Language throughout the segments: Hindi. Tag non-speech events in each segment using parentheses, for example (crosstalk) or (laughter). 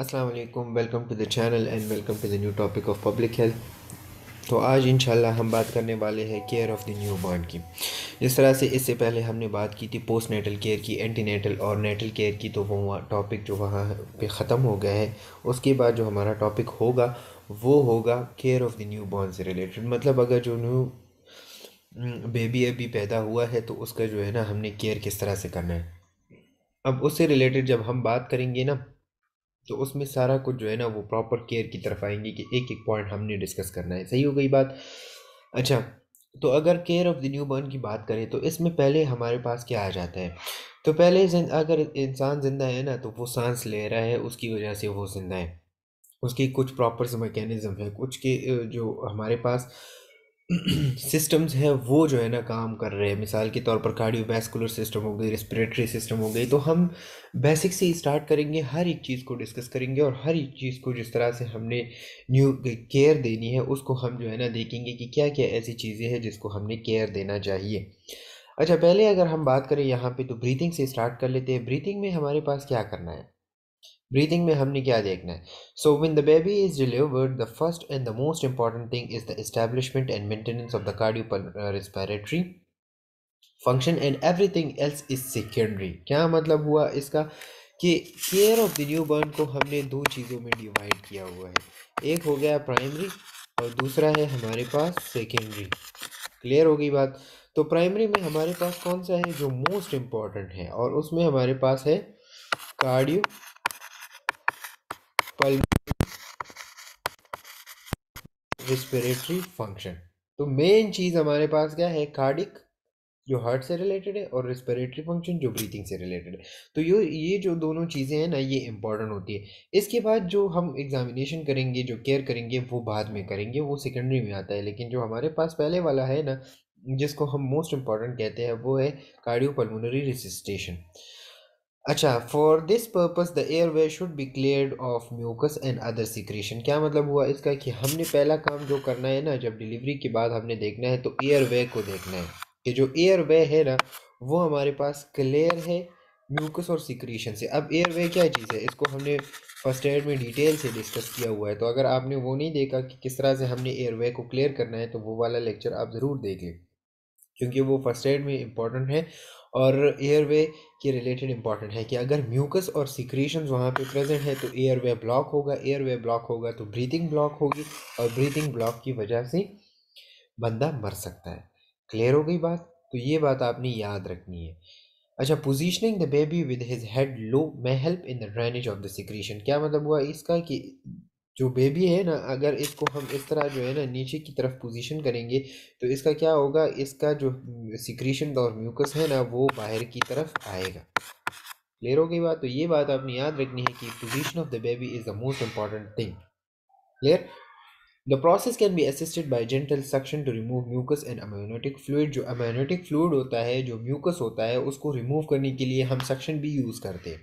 अस्सलाम वालेकुम welcome to the channel and welcome to the new topic of public health तो आज इंशाल्लाह हम बात करने वाले हैं care of the newborn की जिस तरह से इससे पहले हमने बात की थी पोस्ट नेटल केयर की एंटी नेटल और नेटल केयर की तो वो टॉपिक जो वहाँ पे ख़त्म हो गया है उसके बाद जो हमारा टॉपिक होगा वो होगा care of the newborn से रिलेटेड मतलब अगर जो न्यू बेबी mm, अभी पैदा हुआ है तो उसका जो है ना हमने केयर किस तरह से करना है अब उससे रिलेटेड जब हम बात करेंगे ना तो उसमें सारा कुछ जो है ना वो प्रॉपर केयर की तरफ आएंगे कि एक एक पॉइंट हमने डिस्कस करना है सही हो गई बात अच्छा तो अगर care of the newborn की बात करें तो इसमें पहले हमारे पास क्या आ जाता है तो पहले अगर इंसान ज़िंदा है ना तो वो सांस ले रहा है उसकी वजह से वो ज़िंदा है उसकी कुछ प्रॉपर मैकेनिज़्म है कुछ के जो हमारे पास सिस्टम्स (clears throat) हैं वो जो है ना काम कर रहे हैं मिसाल के तौर पर कार्डियोवैस्कुलर सिस्टम हो गई रेस्पिरेटरी सिस्टम हो गई तो हम बेसिक से स्टार्ट करेंगे हर एक चीज़ को डिस्कस करेंगे और हर एक चीज़ को जिस तरह से हमने न्यू केयर देनी है उसको हम जो है ना देखेंगे कि क्या क्या ऐसी चीज़ें हैं जिसको हमने केयर देना चाहिए अच्छा पहले अगर हम बात करें यहाँ पर तो ब्रीथिंग से स्टार्ट कर लेते हैं ब्रीथिंग में हमारे पास क्या करना है ब्रीथिंग में हमने क्या देखना है so when the baby is delivered the first and the most important thing is the establishment and maintenance of the cardio respiratory function and everything else is secondary क्या मतलब हुआ इसका कि care of the newborn को हमने दो चीज़ों में डिवाइड किया हुआ है एक हो गया प्राइमरी और दूसरा है हमारे पास सेकेंडरी क्लियर हो गई बात तो प्राइमरी में हमारे पास कौन सा है जो मोस्ट इम्पॉर्टेंट है और उसमें हमारे पास है कार्डियो रिस्पिरेटरी फंक्शन तो मेन चीज़ हमारे पास क्या है कार्डिक जो हार्ट से रिलेटेड है और रिस्पिरेटरी फंक्शन जो ब्रीथिंग से रिलेटेड है तो ये ये जो दोनों चीज़ें हैं ना ये इंपॉर्टेंट होती है इसके बाद जो हम एग्जामिनेशन करेंगे जो केयर करेंगे वो बाद में करेंगे वो सेकेंडरी में आता है लेकिन जो हमारे पास पहले वाला है ना जिसको हम मोस्ट इम्पॉर्टेंट कहते हैं वो है कार्डियो पल्मोनरी रिसिस्टेशन अच्छा for this purpose the airway should be clear of mucus and other secretion क्या मतलब हुआ इसका कि हमने पहला काम जो करना है ना जब डिलीवरी के बाद हमने देखना है तो एयर वे को देखना है कि जो एयर वे है ना वो हमारे पास क्लियर है म्यूकस और सिक्रेशन से अब एयर वे क्या चीज़ है इसको हमने फर्स्ट एड में डिटेल से डिस्कस किया हुआ है तो अगर आपने वो नहीं देखा कि किस तरह से हमने एयर वे को क्लियर करना है तो वो वाला लेक्चर आप ज़रूर देखें क्योंकि वो फर्स्ट एड में इम्पॉर्टेंट है और एयर वे के रिलेटेड इंपॉर्टेंट है कि अगर म्यूकस और सिक्रीशन वहाँ पे प्रेजेंट है तो एयर वे ब्लॉक होगा एयर वे ब्लॉक होगा तो ब्रीथिंग ब्लॉक होगी और ब्रीथिंग ब्लॉक की वजह से बंदा मर सकता है क्लियर हो गई बात तो ये बात आपने याद रखनी है अच्छा positioning the baby with his head low may help in the drainage of the secretion क्या मतलब हुआ इसका कि जो बेबी है ना अगर इसको हम इस तरह जो है ना नीचे की तरफ पोजीशन करेंगे तो इसका क्या होगा इसका जो सिक्रीशन और म्यूकस है ना वो बाहर की तरफ आएगा क्लियर हो गई बात तो ये बात आपने याद रखनी है कि position of the baby is the most important thing clear the process can be assisted by gentle suction to remove mucus and amniotic fluid जो अमायोनेटिक फ्लूड होता है जो म्यूकस होता है उसको रिमूव करने के लिए हम सक्शन भी यूज़ करते हैं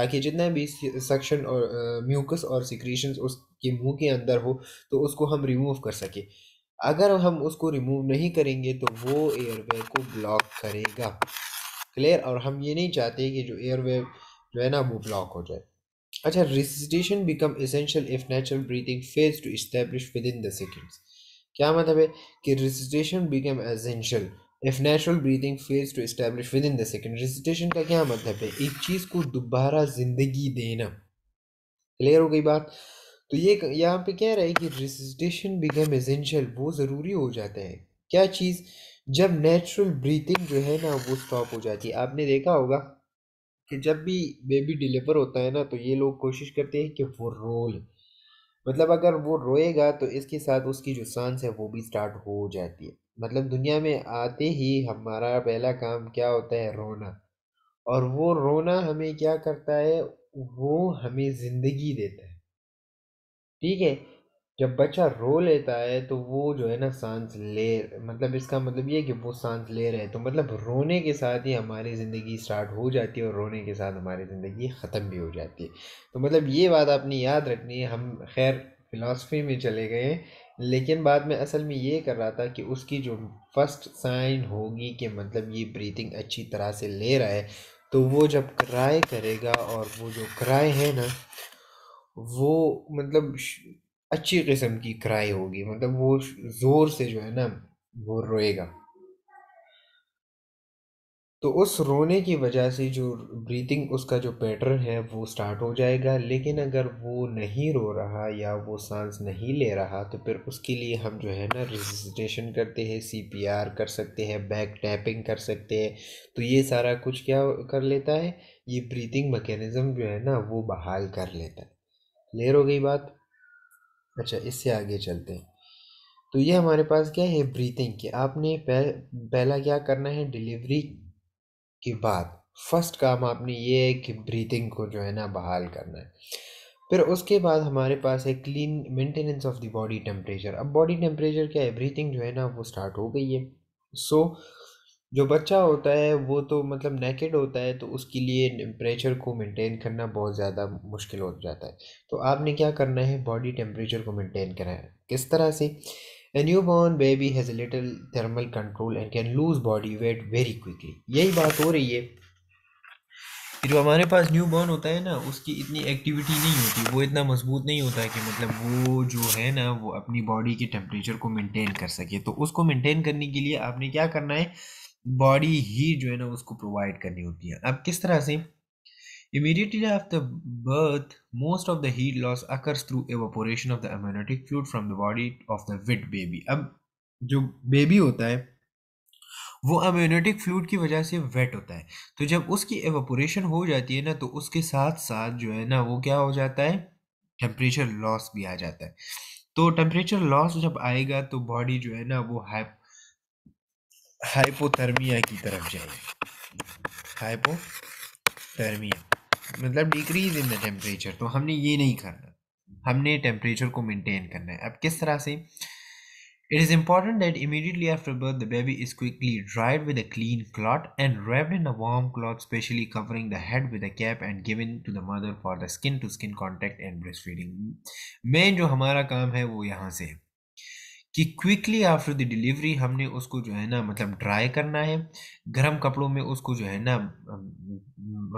ताकि जितने भी सक्शन और म्यूकस और सिक्रीशंस उसके मुंह के अंदर हो तो उसको हम रिमूव कर सकें अगर हम उसको रिमूव नहीं करेंगे तो वो एयरवे को ब्लॉक करेगा क्लियर और हम ये नहीं चाहते कि जो एयरवे जो है ना वो ब्लॉक हो जाए अच्छा resuscitation become essential if natural breathing fails to establish within the seconds क्या मतलब है कि resuscitation become essential if natural breathing fails to establish within the second resuscitation का क्या मतलब है एक चीज़ को दोबारा ज़िंदगी देना क्लियर हो गई बात तो ये यहाँ पे कह रहा है कि रेजिटेशन बिकम एजेंशियल वो ज़रूरी हो जाता है क्या चीज़ जब नेचुरल ब्रीथिंग जो है ना वो स्टॉप हो जाती है आपने देखा होगा कि जब भी बेबी डिलीवर होता है ना तो ये लोग कोशिश करते हैं कि वो रोल मतलब अगर वो रोएगा तो इसके साथ उसकी जो सांस है वो भी स्टार्ट हो जाती है मतलब दुनिया में आते ही हमारा पहला काम क्या होता है रोना और वो रोना हमें क्या करता है वो हमें ज़िंदगी देता है ठीक है जब बच्चा रो लेता है तो वो जो है ना सांस ले मतलब इसका मतलब ये कि वो सांस ले रहे हैं तो मतलब रोने के साथ ही हमारी ज़िंदगी स्टार्ट हो जाती है और रोने के साथ हमारी ज़िंदगी ख़त्म भी हो जाती है तो मतलब ये बात आपने याद रखनी है हम खैर फ़िलासफ़ी में चले गए लेकिन बाद में असल में ये कर रहा था कि उसकी जो फर्स्ट साइन होगी कि मतलब ये ब्रीथिंग अच्छी तरह से ले रहा है तो वो जब क्राई करेगा और वो जो क्राई है ना वो मतलब अच्छी किस्म की क्राई होगी मतलब वो ज़ोर से जो है ना वो रोएगा तो उस रोने की वजह से जो ब्रीथिंग उसका जो पैटर्न है वो स्टार्ट हो जाएगा लेकिन अगर वो नहीं रो रहा या वो सांस नहीं ले रहा तो फिर उसके लिए हम जो है ना रजिस्ट्रेशन करते हैं सीपीआर कर सकते हैं बैक टैपिंग कर सकते हैं तो ये सारा कुछ क्या कर लेता है ये ब्रीथिंग मैकेनिज़्म जो है ना वो बहाल कर लेता है क्लियर हो गई बात अच्छा इससे आगे चलते हैं तो ये हमारे पास क्या है ब्रीथिंग कि आपने पह, पहला क्या करना है डिलीवरी की बात फर्स्ट काम आपने ये है कि ब्रीथिंग को जो है ना बहाल करना है फिर उसके बाद हमारे पास है clean maintenance of the body temperature अब बॉडी टेम्परेचर क्या है ब्रीथिंग जो है ना वो स्टार्ट हो गई है सो so, जो बच्चा होता है वो तो मतलब नेकेड होता है तो उसके लिए टेम्परेचर को मेंटेन करना बहुत ज़्यादा मुश्किल हो जाता है तो आपने क्या करना है बॉडी टेम्परेचर को मेंटेन करना है किस तरह से A newborn baby has a little thermal control and can lose body weight very quickly. यही बात हो रही है कि जो हमारे पास न्यू बॉर्न होता है ना उसकी इतनी एक्टिविटी नहीं होती वो इतना मजबूत नहीं होता कि मतलब वो जो है ना वो अपनी बॉडी के टेम्परेचर को मेंटेन कर सके तो उसको मेंटेन करने के लिए आपने क्या करना है बॉडी ही जो है ना उसको प्रोवाइड करनी होती है अब किस तरह से Immediately after birth, most of the heat loss occurs through evaporation of the amniotic fluid from the body of the wet baby. अब जो बेबी होता है वो अम्यूनेटिक फ्लूड की वजह से वेट होता है तो जब उसकी एवोपोरेशन हो जाती है ना तो उसके साथ साथ जो है ना वो क्या हो जाता है टेम्परेचर लॉस भी आ जाता है तो टेम्परेचर लॉस जब आएगा तो बॉडी जो है ना वो हाइप हाइपोथर्मिया की तरफ जाएगी हाइपोथर्मिया मतलब डिक्रीज इन द टेम्परेचर तो हमने ये नहीं करना हमने टेम्परेचर को मेनटेन करना है अब किस तरह से it is important that immediately after birth the baby is quickly dried with a clean cloth and wrapped in a warm cloth specially covering the head with a cap and giving to the mother for the skin to skin contact and breast feeding main जो हमारा काम है वो यहाँ से है कि क्विकली आफ्टर द डिलीवरी हमने उसको जो है ना मतलब ड्राई करना है गर्म कपड़ों में उसको जो है ना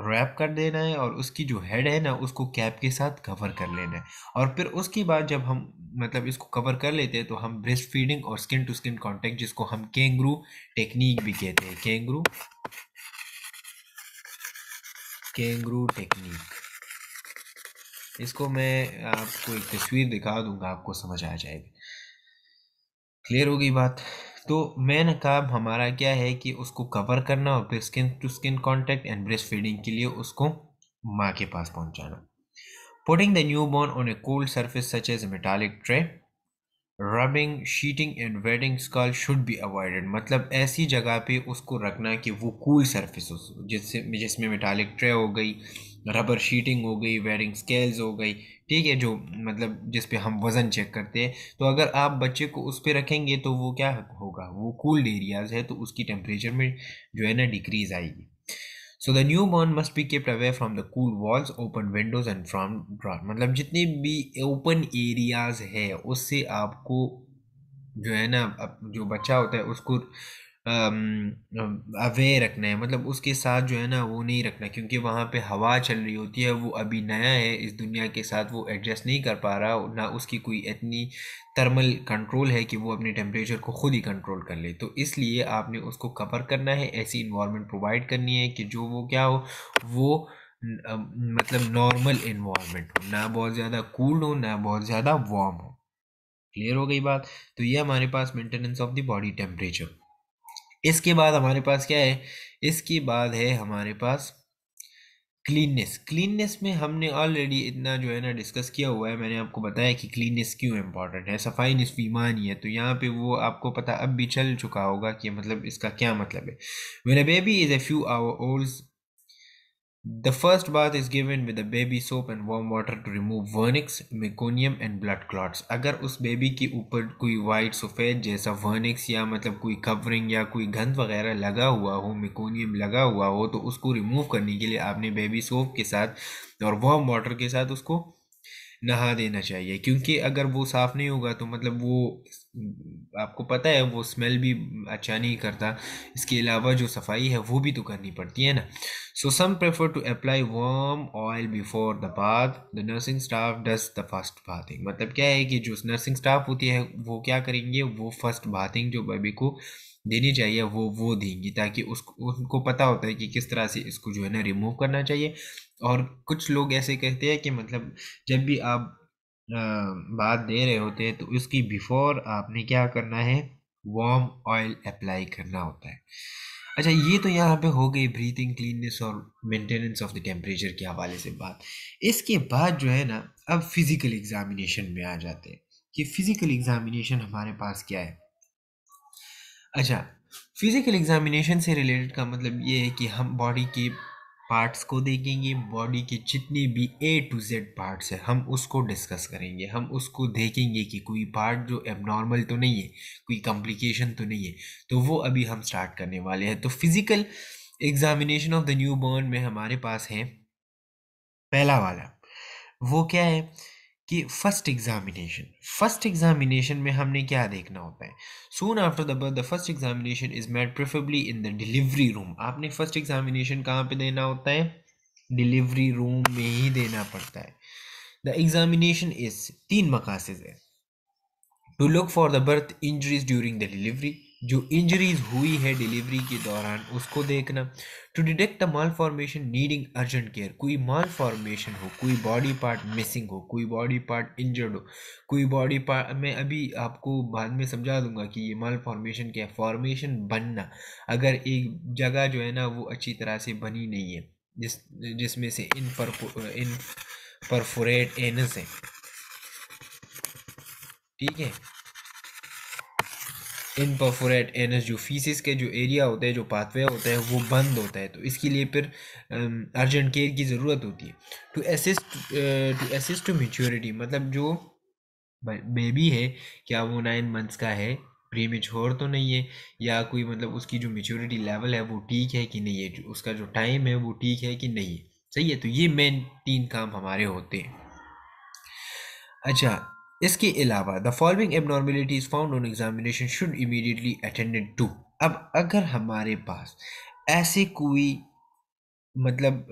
रैप कर देना है और उसकी जो हेड है ना उसको कैप के साथ कवर कर लेना है और फिर उसके बाद जब हम मतलब इसको कवर कर लेते हैं तो हम ब्रेस्ट फीडिंग और स्किन टू स्किन कॉन्टेक्ट जिसको हम केंगरू टेक्निक भी कहते हैं केंगरू केंगरू टेक्निक इसको मैं आपको एक तस्वीर दिखा दूंगा आपको समझ आ जाएगी क्लियर हो गई बात तो मेन काम हमारा क्या है कि उसको कवर करना और फिर skin to skin contact and breast feeding के लिए उसको माँ के पास पहुँचाना putting the newborn on a cold surface such as metallic tray rubbing sheeting and wedding skull should be avoided मतलब ऐसी जगह पे उसको रखना कि वो कूल सर्फिस हो जिससे जिसमें मेटालिक ट्रे हो गई रबर शीटिंग हो गई वेडिंग स्केल्स हो गई ठीक है जो मतलब जिस पे हम वज़न चेक करते हैं तो अगर आप बच्चे को उस पर रखेंगे तो वो क्या होगा वो कूल्ड एरियाज़ है तो उसकी टेम्परेचर में जो है ना डिक्रीज़ आएगी so the newborn must be kept away from the cool walls open windows and from draught मतलब जितने भी ओपन एरियाज है उससे आपको जो है ना जो बच्चा होता है उसको अवे रखना है मतलब उसके साथ जो है ना वो नहीं रखना क्योंकि वहाँ पे हवा चल रही होती है वो अभी नया है इस दुनिया के साथ वो एडजस्ट नहीं कर पा रहा ना उसकी कोई इतनी थर्मल कंट्रोल है कि वो अपने टेम्परेचर को खुद ही कंट्रोल कर ले तो इसलिए आपने उसको कवर करना है ऐसी इन्वामेंट प्रोवाइड करनी है कि जो वो क्या हो वो मतलब नॉर्मल इन्वामेंट हो ना बहुत ज़्यादा कूल्ड हो ना बहुत ज़्यादा वार्म हो क्लियर हो गई बात तो ये हमारे पास maintenance of the body temperature इसके बाद हमारे पास क्या है इसके बाद है हमारे पास क्लीननेस क्लीननेस में हमने ऑलरेडी इतना जो है ना डिस्कस किया हुआ है मैंने आपको बताया कि क्लीननेस क्यों इम्पॉर्टेंट है सफाई नस्वी मानी है तो यहाँ पे वो आपको पता अब भी चल चुका होगा कि मतलब इसका क्या मतलब है when a baby is a few hour old The first bath is given with a baby soap and warm water to remove vernix meconium and blood clots. अगर उस बेबी के ऊपर कोई वाइट सफ़ेद जैसा वर्निक्स या मतलब कोई कवरिंग या कोई गंध वगैरह लगा हुआ हो meconium लगा हुआ हो तो उसको रिमूव करने के लिए आपने बेबी सोप के साथ और वार्म वाटर के साथ उसको नहा देना चाहिए क्योंकि अगर वो साफ़ नहीं होगा तो मतलब वो आपको पता है वो स्मेल भी अच्छा नहीं करता इसके अलावा जो सफाई है वो भी तो करनी पड़ती है ना so some prefer to apply warm oil before the bath the nursing staff does the first bathing मतलब क्या है कि जो नर्सिंग स्टाफ होती है वो क्या करेंगे वो फर्स्ट बाथिंग जो बेबी को देनी चाहिए वो वो देंगी ताकि उसको उनको पता होता है कि किस तरह से इसको जो है ना रिमूव करना चाहिए और कुछ लोग ऐसे कहते हैं कि मतलब जब भी आप बात दे रहे होते हैं तो उसकी बिफोर आपने क्या करना है वार्म ऑयल अप्लाई करना होता है अच्छा ये तो यहाँ पे हो गई ब्रीथिंग क्लीननेस और मेंटेनेंस ऑफ द टेम्परेचर के हवाले से बात इसके बाद जो है ना अब फिज़िकल एग्ज़ामिनेशन में आ जाते हैं कि फ़िज़िकल एग्ज़ामिनेशन हमारे पास क्या है अच्छा फिज़िकल एग्ज़ामिनेशन से रिलेटेड का मतलब ये है कि हम बॉडी की पार्ट्स को देखेंगे बॉडी के जितने भी ए टू जेड पार्ट्स हैं हम उसको डिस्कस करेंगे हम उसको देखेंगे कि कोई पार्ट जो एबनॉर्मल तो नहीं है कोई कॉम्प्लिकेशन तो नहीं है तो वो अभी हम स्टार्ट करने वाले हैं तो physical examination of the newborn में हमारे पास है पहला वाला वो क्या है कि फर्स्ट एग्जामिनेशन फर्स्ट एग्जामिनेशन में हमने क्या देखना होता है soon after the birth the first examination is made preferably in the delivery room आपने फर्स्ट एग्जामिनेशन कहाँ पे देना होता है डिलीवरी रूम में ही देना पड़ता है द एग्जामिनेशन इज तीन मकासद है to look for the birth injuries during the delivery जो इंजरीज हुई है डिलीवरी के दौरान उसको देखना to detect the malformation needing urgent care कोई माल फॉर्मेशन हो कोई बॉडी पार्ट मिसिंग हो कोई बॉडी पार्ट इंजर्ड हो कोई बॉडी पार्ट मैं अभी आपको बाद में समझा दूंगा कि ये माल फॉर्मेशन क्या है फॉर्मेशन बनना अगर एक जगह जो है ना वो अच्छी तरह से बनी नहीं है जिस जिसमें से इन पर इन परफोरेट एनस है ठीक है परफोरेट एनस जो फीसिस के जो एरिया होते हैं जो पाथवे होते हैं वो बंद होता है तो इसके लिए फिर अर्जेंट केयर की ज़रूरत होती है to assist to assist to maturity मतलब जो बेबी है क्या वो नाइन मंथ्स का है प्री मेच्योर तो नहीं है या कोई मतलब उसकी जो मेच्योरिटी लेवल है वो ठीक है कि नहीं है उसका जो टाइम है वो ठीक है कि नहीं है सही है तो ये मेन तीन काम हमारे होते हैं अच्छा इसके अलावा the following abnormalities found on examination should immediately attended to अब अगर हमारे पास ऐसे कोई मतलब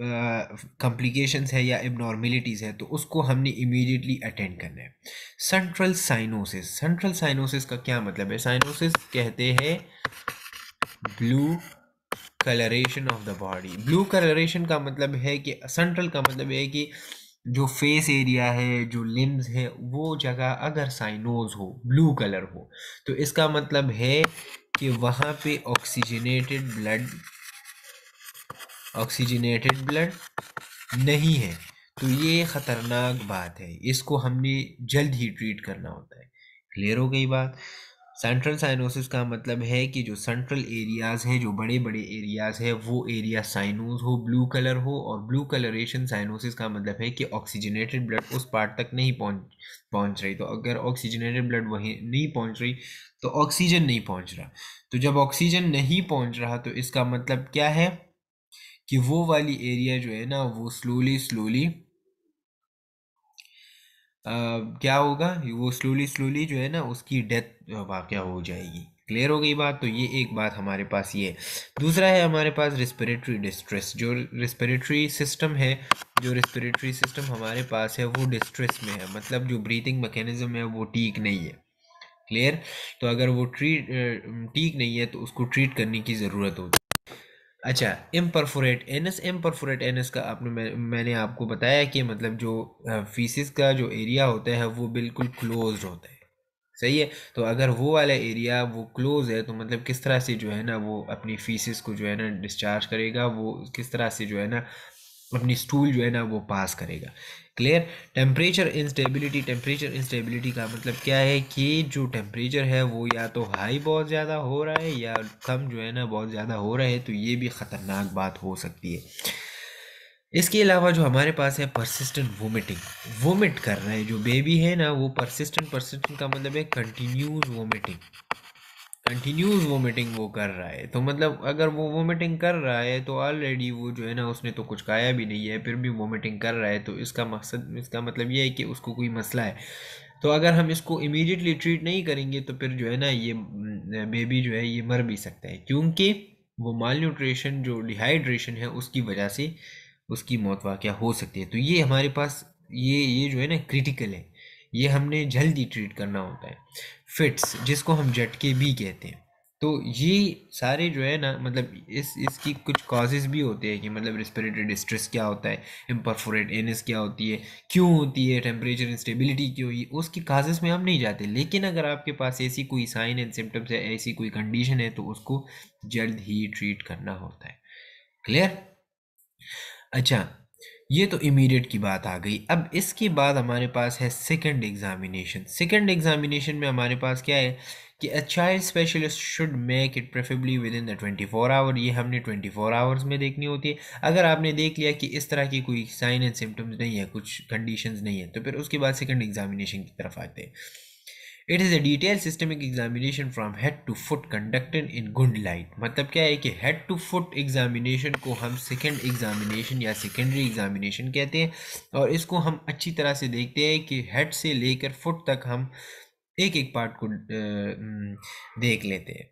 कॉम्प्लिकेशंस है या एबनॉर्मेलिटीज़ है तो उसको हमने इमीडिएटली अटेंड करना है सेंट्रल साइनोसिस सेंट्रल साइनोसिस का क्या मतलब है साइनोसिस कहते हैं blue colouration of the body blue colouration का मतलब है कि सेंट्रल का मतलब है कि जो फेस एरिया है जो लिम्स है वो जगह अगर साइनोज हो ब्लू कलर हो तो इसका मतलब है कि वहाँ पे ऑक्सीजनेटेड ब्लड ऑक्सीजनेटेड ब्लड नहीं है तो ये ख़तरनाक बात है इसको हमने जल्द ही ट्रीट करना होता है क्लियर हो गई बात सेंट्रल साइनोसिस का मतलब है कि जो सेंट्रल एरियाज़ हैं जो बड़े बड़े एरियाज़ हैं वो एरिया साइनोज हो ब्लू कलर हो और ब्लू कलरेशन साइनोसिस का मतलब है कि ऑक्सीजनेटेड ब्लड उस पार्ट तक नहीं पहुंच पहुंच रही तो अगर ऑक्सीजनेटेड ब्लड वहीं नहीं पहुंच रही तो ऑक्सीजन नहीं पहुंच रहा तो जब ऑक्सीजन नहीं पहुंच रहा तो इसका मतलब क्या है कि वो वाली एरिया जो है ना वो स्लोली स्लोली क्या होगा वो स्लोली स्लोली जो है ना उसकी डेथ वाक़ हो जाएगी क्लियर हो गई बात तो ये एक बात हमारे पास ये दूसरा है हमारे पास रिस्पिरेटरी डिस्ट्रेस जो रिस्पिरेटरी सिस्टम है जो रिस्पिरेटरी सिस्टम हमारे पास है वो डिस्ट्रेस में है मतलब जो ब्रीथिंग मैकेनिज़्म है वो ठीक नहीं है क्लियर तो अगर वो ट्रीट ठीक नहीं है तो उसको ट्रीट करने की ज़रूरत होती है अच्छा इम्परफोरेट एनस इम्परफोरेट एनस का आपने मैं, मैंने आपको बताया कि मतलब जो फीसिस का जो एरिया होता है वो बिल्कुल क्लोज होता है सही है तो अगर वो वाला एरिया वो क्लोज है तो मतलब किस तरह से जो है ना वो अपनी फीसिस को जो है ना डिस्चार्ज करेगा वो किस तरह से जो है ना अपनी स्टूल जो है ना वो पास करेगा clear temperature instability temperature instability का मतलब क्या है कि जो टेम्परेचर है वो या तो हाई बहुत ज़्यादा हो रहा है या कम जो है ना बहुत ज़्यादा हो रहा है तो ये भी ख़तरनाक बात हो सकती है इसके अलावा जो हमारे पास है परसिस्टेंट वोमिटिंग वोमिट कर रहे हैं जो बेबी है ना वो परसिस्टेंट परसिस्टेंट का मतलब है कंटिन्यूज वोमिटिंग कंटिन्यूज वोमिटिंग वो कर रहा है तो मतलब अगर वो वोमिटिंग कर रहा है तो ऑलरेडी वो जो है ना उसने तो कुछ खाया भी नहीं है फिर भी वोमिटिंग कर रहा है तो इसका मकसद इसका मतलब ये है कि उसको कोई मसला है तो अगर हम इसको इमीडिएटली ट्रीट नहीं करेंगे तो फिर जो है ना ये बेबी जो है ये मर भी सकता है क्योंकि वो माल न्यूट्रेशन जो डिहाइड्रेशन है उसकी वजह से उसकी मौत वाक़ हो सकती है तो ये हमारे पास ये ये जो है ना क्रिटिकल है ये हमने जल्दी ट्रीट करना होता है फिट्स जिसको हम झटके भी कहते हैं तो ये सारे जो है ना मतलब इस इसकी कुछ कॉजेज़ भी होते हैं कि मतलब रेस्पिरेटरी डिस्ट्रेस क्या होता है इम्परफोरेट एनस क्या होती है क्यों होती है टेम्परेचर इंस्टेबिलिटी क्यों हुई उसकी काजेस में हम नहीं जाते लेकिन अगर आपके पास ऐसी कोई साइन एंड सिम्टम्स है ऐसी कोई कंडीशन है तो उसको जल्द ही ट्रीट करना होता है क्लियर अच्छा ये तो इमीडिएट की बात आ गई अब इसके बाद हमारे पास है सेकंड एग्जामिनेशन सेकंड एग्जामिनेशन में हमारे पास क्या है कि a child specialist should make it preferably within the twenty four hour ये हमने ट्वेंटी फोर आवर्स में देखनी होती है अगर आपने देख लिया कि इस तरह की कोई साइन एंड सिम्टम्स नहीं है कुछ कंडीशंस नहीं है तो फिर उसके बाद सेकंड एग्जामिनेशन की तरफ आते हैं it is a detail systemic examination from head to foot conducted in good light मतलब क्या है कि हेड टू फुट एग्जामिनेशन को हम सेकेंड एग्जामिनेशन या सेकेंडरी एग्जामिनेशन कहते हैं और इसको हम अच्छी तरह से देखते हैं कि हेड से लेकर फुट तक हम एक एक पार्ट को देख लेते हैं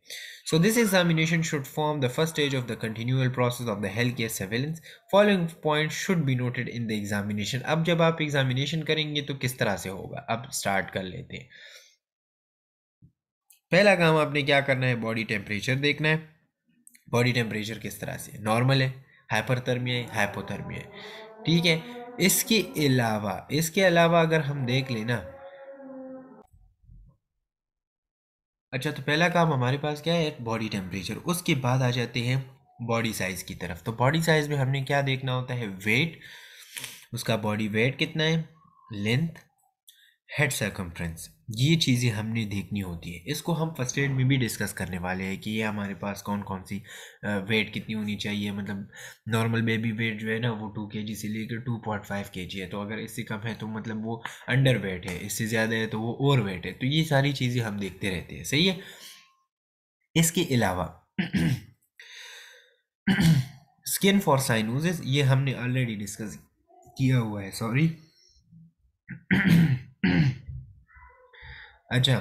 so this examination should form the first stage of the continual process of the health care surveillance following point should be noted in the examination अब जब आप एग्जामिनेशन करेंगे तो किस तरह से होगा अब स्टार्ट कर लेते हैं पहला काम आपने क्या करना है बॉडी टेम्परेचर देखना है बॉडी टेम्परेचर किस तरह से नॉर्मल है हाइपरथर्मिया है हाइपोथर्मिया है ठीक है इसके अलावा इसके अलावा अगर हम देख लेना अच्छा तो पहला काम हमारे पास क्या है बॉडी टेम्परेचर उसके बाद आ जाते हैं बॉडी साइज़ की तरफ तो बॉडी साइज़ में हमने क्या देखना होता है वेट उसका बॉडी वेट कितना है लेंथ हेड सर्कमफ्रेंस ये चीज़ें हमने देखनी होती है इसको हम फर्स्ट एड में भी डिस्कस करने वाले हैं कि ये हमारे पास कौन कौन सी वेट कितनी होनी चाहिए मतलब नॉर्मल बेबी वेट जो है ना वो टू के जी से लेकर टू पॉइंट फाइव के जी है तो अगर इससे कम है तो मतलब वो अंडर वेट है इससे ज़्यादा है तो वो ओवर वेट है तो ये सारी चीज़ें हम देखते रहते हैं सही है इसके अलावा स्किन फॉर साइनोजेस ये हमने ऑलरेडी डिस्कस किया हुआ है सॉरी (clears throat) (clears throat) अच्छा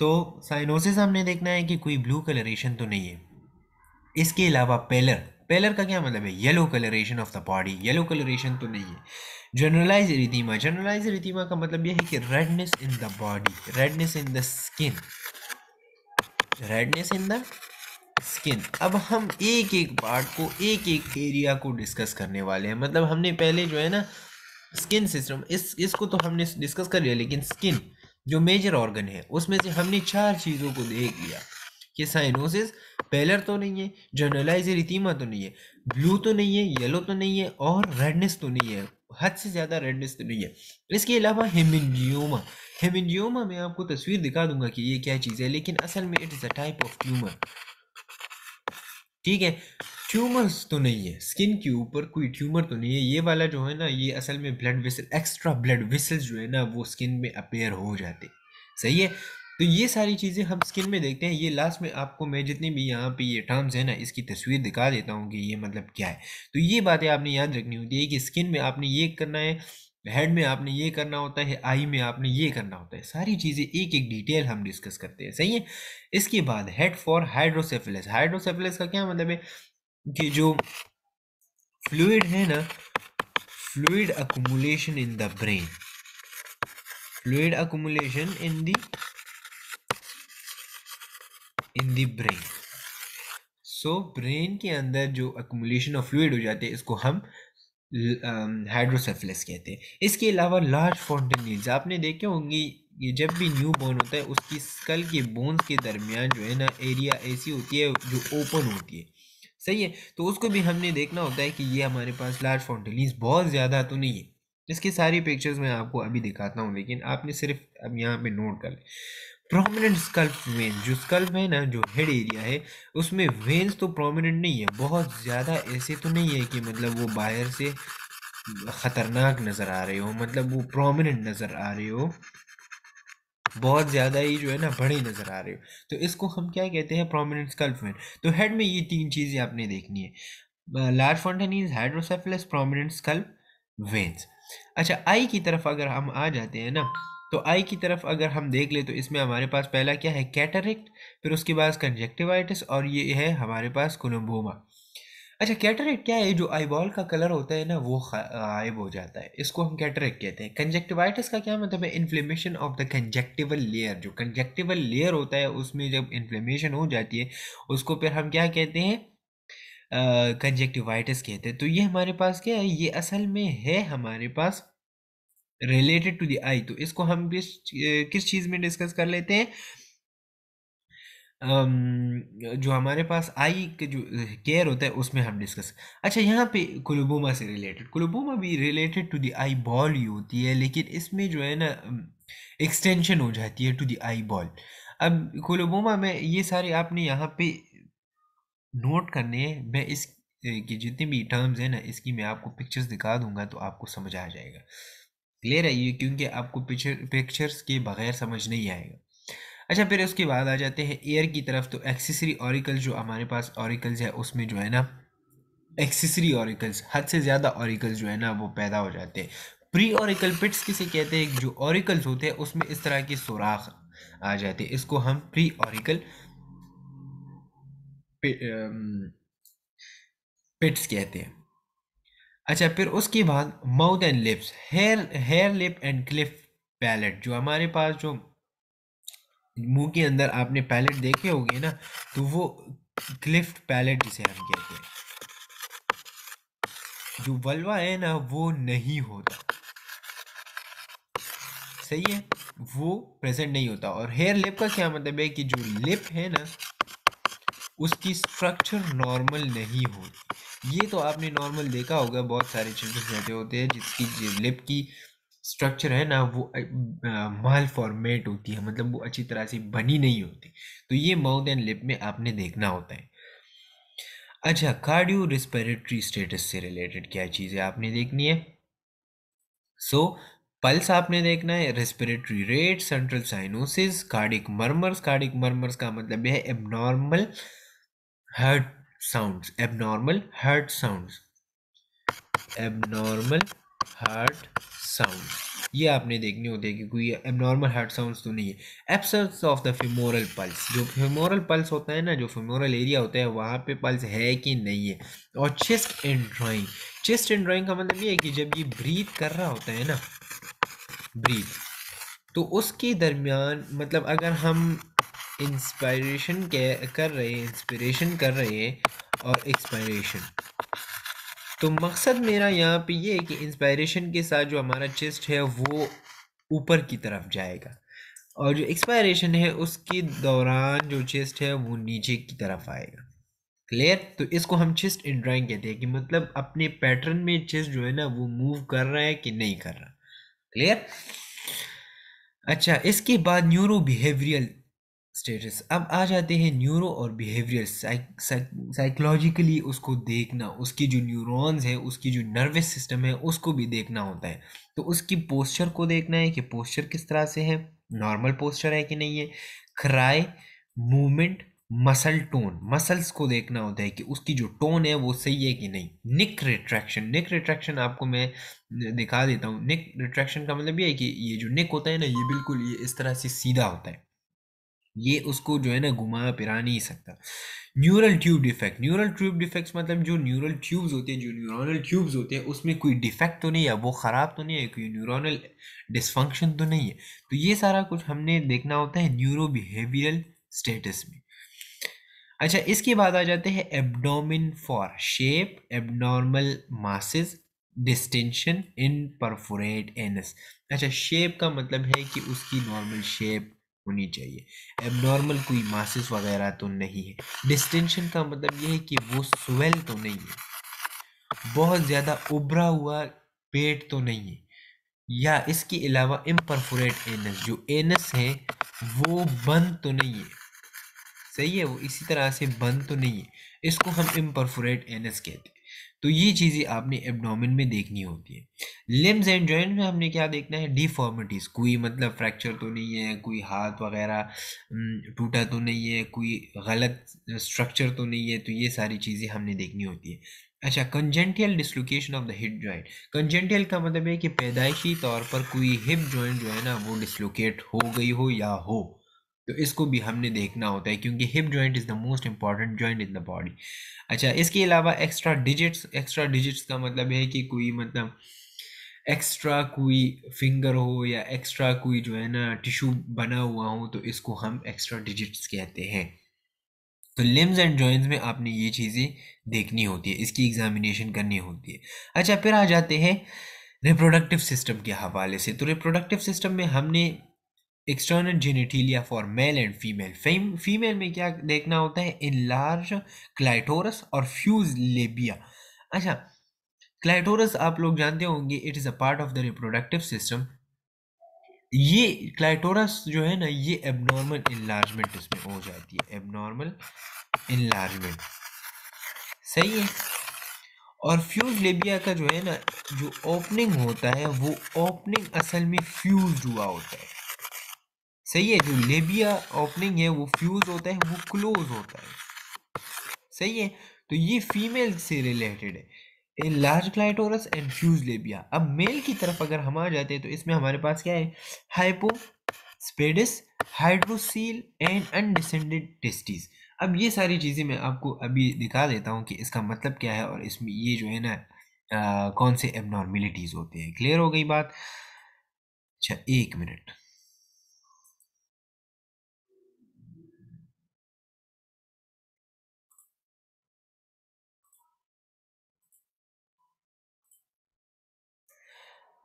तो साइनोसिस हमने देखना है कि कोई ब्लू कलरेशन तो नहीं है इसके अलावा पेलर पेलर का क्या मतलब है yellow colouration of the body yellow colouration तो नहीं है जनरलाइज रिदीमा जनरलाइज रिदीमा का मतलब यह है कि redness in the body redness in the skin redness in the skin अब हम एक एक पार्ट को एक एक एरिया को डिस्कस करने वाले हैं मतलब हमने पहले जो है ना स्किन सिस्टम इस इसको तो हमने डिस्कस कर लिया लेकिन स्किन जो मेजर ऑर्गन है उसमें से हमने चार चीज़ों को देख लिया कि साइनोसिस पेलर तो नहीं है जर्नलाइज तो नहीं है ब्लू तो नहीं है येलो तो नहीं है और रेडनेस तो नहीं है हद से ज़्यादा रेडनेस तो नहीं है इसके अलावा हेमिनजियोमा हेमिनजियोमा में आपको तस्वीर दिखा दूंगा कि ये क्या चीज़ है लेकिन असल में it is a type of tumour ठीक है ट्यूमर्स तो नहीं है स्किन के ऊपर कोई ट्यूमर तो नहीं है ये वाला जो है ना ये असल में blood vessel extra blood vessels जो है ना वो स्किन में अपेयर हो जाते सही है तो ये सारी चीज़ें हम स्किन में देखते हैं ये लास्ट में आपको मैं जितने भी यहाँ पे ये टर्म्स हैं ना इसकी तस्वीर दिखा देता हूँ कि ये मतलब क्या है तो ये बातें आपने याद रखनी होती है कि स्किन में आपने ये करना है हेड में आपने ये करना होता है आई में आपने ये करना होता है सारी चीज़ें एक एक डिटेल हम डिस्कस करते हैं सही है इसके बाद हेड फॉर हाइड्रोसेफिलस हाइड्रोसेफिलस का क्या मतलब है कि जो फ्लूड है ना fluid accumulation in the brain fluid accumulation in the in the brain so brain के अंदर जो अकुमुलेशन ऑफ फ्लूड हो जाते हैं इसको हम हाइड्रोसेफलिस um, कहते हैं इसके अलावा लार्ज फॉन्टेनील्स आपने देखे होंगे ये जब भी न्यू बोर्न होता है उसकी स्कल के बोन्स के दरमियान जो है ना एरिया ऐसी होती है जो ओपन होती है सही है तो उसको भी हमने देखना होता है कि ये हमारे पास लार्ज फाउंटेलीज बहुत ज़्यादा तो नहीं है इसके सारी पिक्चर्स मैं आपको अभी दिखाता हूँ लेकिन आपने सिर्फ अब यहाँ पे नोट कर ले प्रोमिनेंट स्कल्प वेन जो स्कल्प है ना जो हेड एरिया है उसमें वेन्स तो प्रोमिनेंट नहीं है बहुत ज़्यादा ऐसे तो नहीं है कि मतलब वो बाहर से ख़तरनाक नज़र आ रहे हो मतलब वो प्रोमिनेंट नज़र आ रहे हो बहुत ज़्यादा ही जो है ना बड़ी नज़र आ रही हो तो इसको हम क्या कहते हैं प्रोमिनेंट स्कल्पमेंट तो हेड में ये तीन चीज़ें आपने देखनी है large fontanelle is hydrocephalus prominent scalp veins अच्छा आई की तरफ अगर हम आ जाते हैं ना तो आई की तरफ अगर हम देख ले तो इसमें हमारे पास पहला क्या है कैटरिक्ट फिर उसके बाद कंजेक्टिवाइटिस और ये है हमारे पास कोलम्बोमा अच्छा कैटरेक्ट क्या है जो आईबॉल का कलर होता है ना वो गायब हो जाता है इसको हम कैटरेक्ट कहते हैं कंजेक्टिवाइटिस का क्या मतलब है inflammation of the conjunctival layer जो कंजेक्टिवल लेयर होता है उसमें जब इन्फ्लेमेशन हो जाती है उसको फिर हम क्या कहते हैं कंजेक्टिवाइटिस कहते हैं तो ये हमारे पास क्या है ये असल में है हमारे पास रिलेटेड टू द आई तो इसको हम किस किस चीज़ में डिस्कस कर लेते हैं जो हमारे पास आई के जो केयर होता है उसमें हम डिस्कस अच्छा यहाँ पे कुलुबोमा से रिलेटेड कुलुबोमा भी related to the eyeball ही होती है लेकिन इसमें जो है ना एक्सटेंशन हो जाती है टू द आई बॉल अब कुलुबोमा में ये सारे आपने यहाँ पे नोट करने हैं मैं इस कि जितने भी टर्म्स हैं ना इसकी मैं आपको पिक्चर्स दिखा दूंगा तो आपको समझ आ जाएगा क्लियर है ये क्योंकि आपको पिक्चर पिक्चर्स के बगैर समझ नहीं आएगा अच्छा फिर उसके बाद आ जाते हैं एयर की तरफ तो एक्सेसरी ऑरिकल जो हमारे पास ऑरिकल्स है उसमें जो है ना एक्सेसरी ऑरिकल्स हद से ज़्यादा ऑरिकल्स जो है ना वो पैदा हो जाते हैं प्री ऑरिकल पिट्स किसे कहते हैं जो ऑरिकल्स होते हैं उसमें इस तरह की सुराख आ जाती है इसको हम प्री ऑरिकल पिट्स कहते हैं अच्छा फिर उसके बाद mouth and lips hare hare lip and cleft palate जो हमारे पास जो मुंह के अंदर आपने पैलेट देखे होंगे ना तो वो क्लिफ्ट पैलेट जिसे हम कहते हैं जो वलवा है ना वो नहीं होता सही है वो प्रेजेंट नहीं होता और हेयर लिप का क्या मतलब है कि जो लिप है ना उसकी स्ट्रक्चर नॉर्मल नहीं होती ये तो आपने नॉर्मल देखा होगा बहुत सारे चिल्ड्रन रहते होते हैं जिसकी लिप की स्ट्रक्चर है ना वो माल फॉर्मेट होती है मतलब वो अच्छी तरह से बनी नहीं होती तो ये माउथ एंड लिप में आपने देखना होता है अच्छा कार्डियो रिस्पिरेटरी स्टेटस से रिलेटेड क्या चीज़ें आपने देखनी है सो so, पल्स आपने देखना है respiratory rate central cyanosis cardiac murmurs cardiac murmurs का मतलब यह है abnormal heart sounds abnormal heart sounds abnormal heart sound ये आपने देखने होते हैं क्योंकि ये एबनॉर्मल हार्ट साउंड तो नहीं है absence of the femoral pulse जो फेमोरल पल्स होता है ना जो फेमोरल एरिया होता है वहाँ पे पल्स है कि नहीं है और chest indrawing chest indrawing का मतलब ये है कि जब ये ब्रीथ कर रहा होता है ना ब्रीथ तो उसके दरमियान मतलब अगर हम इंस्पायरेशन कर रहे हैं इंस्परेशन कर रहे हैं और एक्सपायरेशन तो मकसद मेरा यहाँ पे ये है कि इंस्पायरेशन के साथ जो हमारा चेस्ट है वो ऊपर की तरफ जाएगा और जो एक्सपायरेशन है उसके दौरान जो चेस्ट है वो नीचे की तरफ आएगा क्लियर तो इसको हम चेस्ट इन ड्राइंग कहते हैं कि मतलब अपने पैटर्न में चेस्ट जो है ना वो मूव कर रहा है कि नहीं कर रहा क्लियर अच्छा इसके बाद न्यूरो बिहेवियरल स्टेटस अब आ जाते हैं न्यूरो और बिहेवियर साइकोलॉजिकली साइक, उसको देखना उसकी जो न्यूरॉन्स है उसकी जो नर्वस सिस्टम है उसको भी देखना होता है तो उसकी पोस्चर को देखना है कि पोस्चर किस तरह से है नॉर्मल पोस्चर है कि नहीं है cry movement muscle tone muscles को देखना होता है कि उसकी जो टोन है वो सही है कि नहीं निक रिट्रैक्शन निक रिट्रैक्शन आपको मैं दिखा देता हूँ निक रिट्रैक्शन का मतलब ये है कि ये जो निक होता है ना ये बिल्कुल ये इस तरह से सीधा होता है ये उसको जो है ना घुमा फिरा नहीं सकता neural tube defect neural tube defects मतलब जो न्यूरल ट्यूब्स होते हैं जो न्यूरोनल ट्यूब्स होते हैं उसमें कोई डिफेक्ट तो नहीं है वो ख़राब तो नहीं है कोई न्यूरोनल डिसफंक्शन तो नहीं है तो ये सारा कुछ हमने देखना होता है न्यूरो बिहेवियरल स्टेटस में अच्छा इसके बाद आ जाते हैं abdomen for shape abnormal masses distension imperforate anus अच्छा शेप का मतलब है कि उसकी नॉर्मल शेप होनी चाहिए एबनॉर्मल कोई मासिस वगैरह तो नहीं है डिस्टेंशन का मतलब यह है कि वो स्वेल तो नहीं है बहुत ज़्यादा उभरा हुआ पेट तो नहीं है या इसके अलावा इम्परफोरेट एनस जो एनस है वो बंद तो नहीं है सही है वो इसी तरह से बंद तो नहीं है इसको हम इम्परफोरेट एनस कहते हैं तो ये चीज़ें आपने एबडोमिन में देखनी होती है लिम्स एंड जॉइंट में हमने क्या देखना है डिफॉर्मिटीज़ कोई मतलब फ्रैक्चर तो नहीं है कोई हाथ वगैरह टूटा तो नहीं है कोई गलत स्ट्रक्चर तो नहीं है तो ये सारी चीज़ें हमने देखनी होती है अच्छा congenital dislocation of the hip joint congenital का मतलब है कि पैदाइशी तौर पर कोई हिप जॉइंट जो है ना वो डिसलोकेट हो गई हो या हो तो इसको भी हमने देखना होता है क्योंकि hip joint is the most important joint in the body अच्छा इसके अलावा एक्स्ट्रा डिजिट्स एक्स्ट्रा डिजिट्स का मतलब है कि कोई मतलब एक्स्ट्रा कोई फिंगर हो या एक्स्ट्रा कोई जो है ना टिश्यू बना हुआ हो तो इसको हम एक्स्ट्रा डिजिट्स कहते हैं तो लिम्स एंड जॉइंट्स में आपने ये चीज़ें देखनी होती है इसकी एग्जामिनेशन करनी होती है अच्छा फिर आ जाते हैं रिप्रोडक्टिव सिस्टम के हवाले से तो रिप्रोडक्टिव सिस्टम में हमने external genitalia for male and female female में क्या देखना होता है इन लार्ज क्लाइटोरस और फ्यूज लेबिया अच्छा क्लाइटोरस आप लोग जानते होंगे it is a part of the reproductive system ये क्लाइटोरस जो है ना ये एबनॉर्मल इनलार्जमेंट इसमें हो जाती है एबनॉर्मल इनलार्जमेंट सही है और फ्यूज लेबिया का जो है ना जो ओपनिंग होता है वो ओपनिंग असल में फ्यूज हुआ होता है सही है जो लेबिया ओपनिंग है वो फ्यूज होता है वो क्लोज होता है सही है तो ये फीमेल से रिलेटेड है a large clitoris and fuse labia अब मेल की तरफ अगर हम आ जाते हैं तो इसमें हमारे पास क्या है hypospadias hydrocele and undescended testis अब ये सारी चीज़ें मैं आपको अभी दिखा देता हूँ कि इसका मतलब क्या है और इसमें ये जो है ना कौन से एबनॉर्मिलिटीज होते हैं क्लियर हो गई बात अच्छा एक मिनट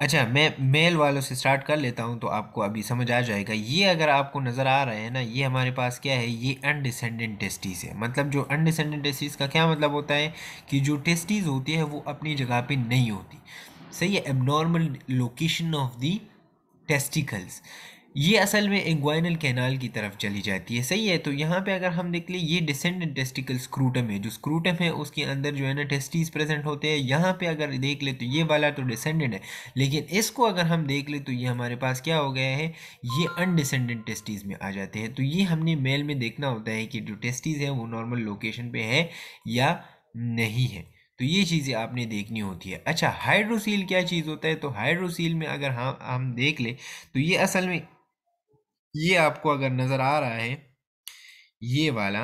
अच्छा मैं मेल वालों से स्टार्ट कर लेता हूँ तो आपको अभी समझ आ जाएगा ये अगर आपको नज़र आ रहा है ना ये हमारे पास क्या है ये अनडिसेंडेंट टेस्टीज़ है मतलब जो अनडिसेंडेंट टेस्टीज़ का क्या मतलब होता है कि जो टेस्टीज़ होती है वो अपनी जगह पे नहीं होती सही है abnormal location of the testicles ये असल में इंग्वाइनल कैनाल की तरफ चली जाती है सही है तो यहाँ पे अगर हम देख लें ये डिसेंडेंट टेस्टिकल स्क्रूटम है जो स्क्रूटम है उसके अंदर जो है ना टेस्टीज प्रेजेंट होते हैं यहाँ पे अगर देख ले तो ये वाला तो डिसेंडेंट है लेकिन इसको अगर हम देख ले तो ये हमारे पास क्या हो गया है ये अनडिसेंडेंट टेस्टीज़ में आ जाते हैं तो ये हमने मेल में देखना होता है कि जो टेस्टीज़ हैं वो नॉर्मल लोकेशन पर है या नहीं है तो ये चीज़ें आपने देखनी होती है अच्छा हाइड्रोसील क्या चीज़ होता है तो हाइड्रोसील में अगर हम हम देख ले तो ये असल में ये आपको अगर नजर आ रहा है ये वाला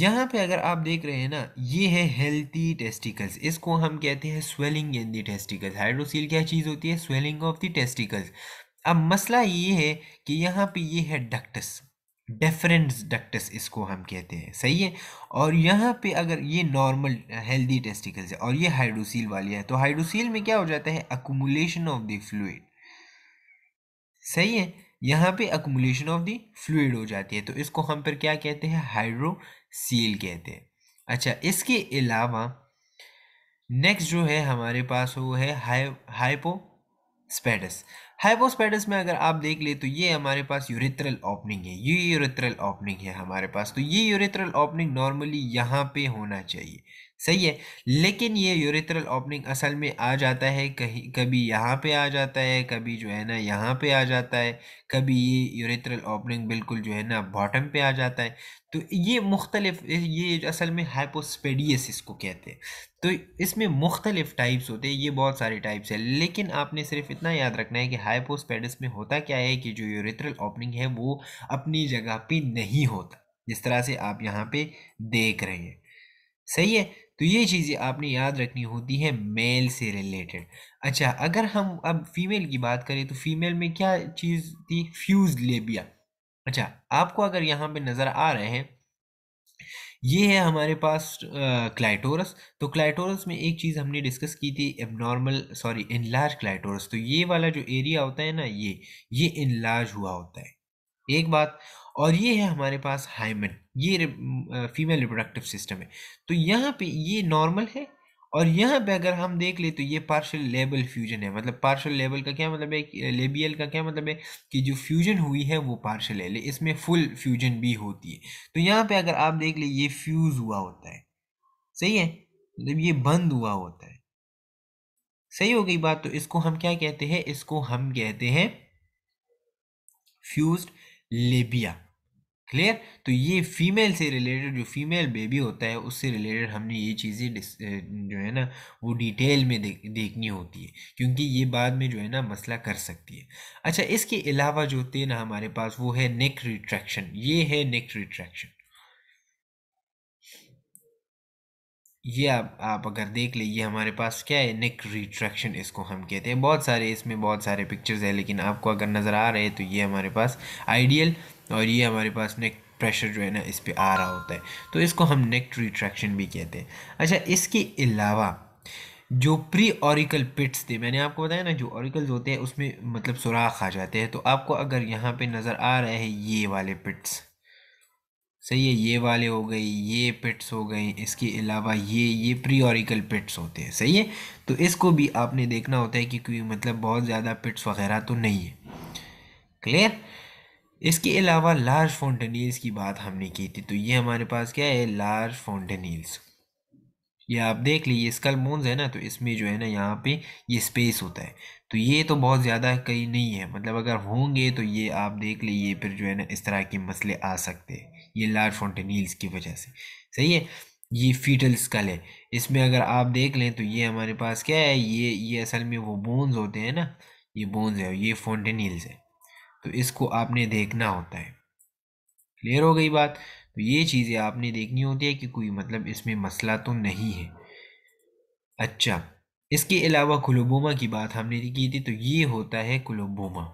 यहां पे अगर आप देख रहे हैं ना ये है हेल्थी टेस्टिकल्स इसको हम कहते हैं swelling in the testicles hydrocele क्या चीज़ होती है स्वेलिंग ऑफ द टेस्टिकल्स अब मसला ये है कि यहाँ पे ये है डक्टस डेफरेंस डक्टस इसको हम कहते हैं सही है और यहाँ पे अगर ये नॉर्मल हेल्दी टेस्टिकल्स है और ये हाइड्रोसील वाली है तो हाइड्रोसील में क्या हो जाता है अकोमोलेशन ऑफ द फ्लूड सही है यहाँ पे अकमुलेशन ऑफ दी फ्लूड हो जाती है तो इसको हम पर क्या कहते हैं हाइड्रोसील कहते हैं अच्छा इसके अलावा नेक्स्ट जो है हमारे पास वो है हाई हाइपोस्पैडस में अगर आप देख ले तो ये हमारे पास यूरिथ्रल ओपनिंग है ये यूरिथ्रल ओपनिंग है हमारे पास तो ये यूरिथ्रल ओपनिंग नॉर्मली यहाँ पे होना चाहिए सही है लेकिन ये यूरिथ्रल ओपनिंग असल में आ जाता है कहीं कभी यहाँ पे आ जाता है कभी जो है ना यहाँ पे आ जाता है कभी ये यूरिथ्रल ओपनिंग बिल्कुल जो है ना बॉटम पे आ जाता है तो ये मुख्तलिफ ये असल में हाइपोस्पेडियस इसको कहते हैं तो इसमें मुख्तलिफ टाइप्स होते हैं ये बहुत सारे टाइप्स हैं लेकिन आपने सिर्फ इतना याद रखना है कि हाइपोस्पेडस में होता क्या है कि जो यूरिथ्रल ओपनिंग है वो अपनी जगह पर नहीं होता जिस तरह से आप यहाँ पर देख रहे हैं सही है तो ये चीज़ें आपने याद रखनी होती है मेल से रिलेटेड अच्छा अगर हम अब फीमेल की बात करें तो फीमेल में क्या चीज़ थी फ्यूज लेबिया अच्छा आपको अगर यहाँ पे नज़र आ रहे हैं ये है हमारे पास क्लाइटोरस तो क्लाइटोरस में एक चीज़ हमने डिस्कस की थी एबनॉर्मल सॉरी इनलार्ज क्लाइटोरस तो ये वाला जो एरिया होता है ना ये ये इनलार्ज हुआ होता है एक बात और ये है हमारे पास हाइमन ये फीमेल रिप्रोडक्टिव सिस्टम है तो यहाँ पे ये नॉर्मल है और यहाँ पे अगर हम देख ले तो ये पार्शल लेबल फ्यूजन है मतलब पार्शल लेबल का क्या मतलब है लेबियल का क्या मतलब है कि जो फ्यूजन हुई है वो पार्शल है इसमें फुल फ्यूजन भी होती है तो यहाँ पे अगर आप देख ले ये फ्यूज हुआ होता है सही है मतलब ये बंद हुआ होता है सही हो गई बात तो इसको हम क्या कहते हैं इसको हम कहते हैं फ्यूज्ड लेबिया क्लियर तो ये फीमेल से रिलेटेड जो फीमेल बेबी होता है उससे रिलेटेड हमने ये चीज़ें जो है ना वो डिटेल में देख देखनी होती है क्योंकि ये बाद में जो है ना मसला कर सकती है अच्छा इसके अलावा जो होते हैं ना हमारे पास वो है नेक रिट्रैक्शन ये है नेक रिट्रैक्शन ये आप आप अगर देख ये हमारे पास क्या है नेक रिट्रैक्शन इसको हम कहते हैं बहुत सारे इसमें बहुत सारे पिक्चर्स हैं लेकिन आपको अगर नज़र आ रहे हैं तो ये हमारे पास आइडियल और ये हमारे पास नेक प्रेशर जो है ना इस पर आ रहा होता है तो इसको हम नेक रिट्रैक्शन भी कहते हैं अच्छा इसके अलावा जो प्री ऑरिकल पिट्स थे मैंने आपको बताया ना जो ऑरिकल्स होते हैं उसमें मतलब सुराख आ जाते हैं तो आपको अगर यहाँ पे नज़र आ रहे हैं ये वाले पिट्स सही है ये वाले हो गए ये पिट्स हो गए इसके अलावा ये ये प्रियोरिकल पिट्स होते हैं सही है तो इसको भी आपने देखना होता है कि क्योंकि मतलब बहुत ज़्यादा पिट्स वगैरह तो नहीं है क्लियर इसके अलावा लार्ज फाउंटेनील्स की बात हमने की थी तो ये हमारे पास क्या है लार्ज फाउंटेनील्स ये आप देख लीजिए स्कल बोन्स है ना तो इसमें जो है ना यहाँ पे ये स्पेस होता है तो ये तो बहुत ज़्यादा कहीं नहीं है मतलब अगर होंगे तो ये आप देख लीजिए फिर जो है ना इस तरह के मसले आ सकते हैं ये लार फॉन्टेनील्स की वजह से सही है ये फीटल स्कल है इसमें अगर आप देख लें तो ये हमारे पास क्या है ये ये असल में वो बोन्स होते हैं ना ये बोन्स है ये फॉन्टेनील्स है तो इसको आपने देखना होता है क्लियर हो गई बात तो ये चीज़ें आपने देखनी होती है कि कोई मतलब इसमें मसला तो नहीं है अच्छा इसके अलावा कुलोबोमा की बात हमने की थी तो ये होता है कुलोबोमा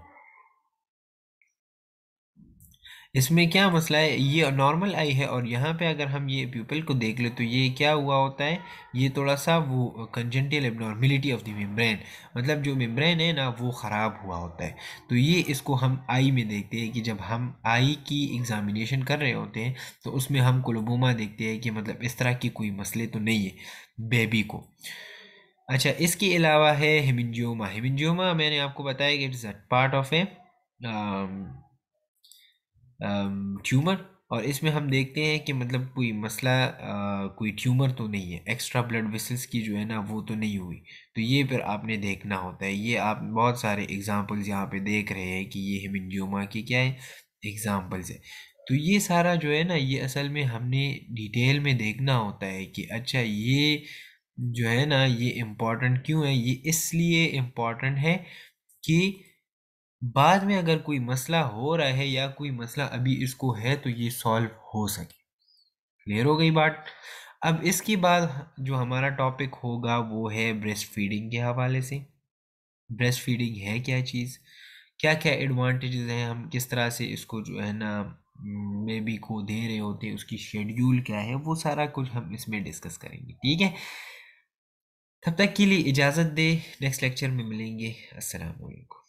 इसमें क्या मसला है ये नॉर्मल आई है और यहाँ पे अगर हम ये प्यूपल को देख ले तो ये क्या हुआ होता है ये थोड़ा सा वो congenital abnormality of the membrane मतलब जो मेम्ब्रेन है ना वो ख़राब हुआ होता है तो ये इसको हम आई में देखते हैं कि जब हम आई की एग्ज़ामिनेशन कर रहे होते हैं तो उसमें हम कोलोबोमा देखते हैं कि मतलब इस तरह के कोई मसले तो नहीं है बेबी को अच्छा इसके अलावा है हेमिंजियोमा हेमिंजियोमा मैंने आपको बताया कि it's a part of a tumour और इसमें हम देखते हैं कि मतलब कोई मसला आ, कोई ट्यूमर तो नहीं है एक्स्ट्रा ब्लड वेसल्स की जो है ना वो तो नहीं हुई तो ये फिर आपने देखना होता है ये आप बहुत सारे एग्ज़ाम्पल्स यहाँ पे देख रहे हैं कि ये हेमिंजियोमा की क्या है एग्ज़ाम्पल्स है तो ये सारा जो है ना ये असल में हमने डिटेल में देखना होता है कि अच्छा ये जो है ना ये इम्पॉर्टेंट क्यों है ये इसलिए इम्पॉर्टेंट है कि बाद में अगर कोई मसला हो रहा है या कोई मसला अभी इसको है तो ये सॉल्व हो सके क्लियर हो गई बात अब इसके बाद जो हमारा टॉपिक होगा वो है ब्रेस्ट फीडिंग के हवाले से ब्रेस्ट फीडिंग है क्या चीज़ क्या क्या एडवांटेजेस हैं हम किस तरह से इसको जो है ना बेबी को दे रहे होते हैं उसकी शेड्यूल क्या है वो सारा कुछ हम इसमें डिस्कस करेंगे ठीक है तब तक के लिए इजाज़त दे नेक्स्ट लेक्चर में मिलेंगे असलकुम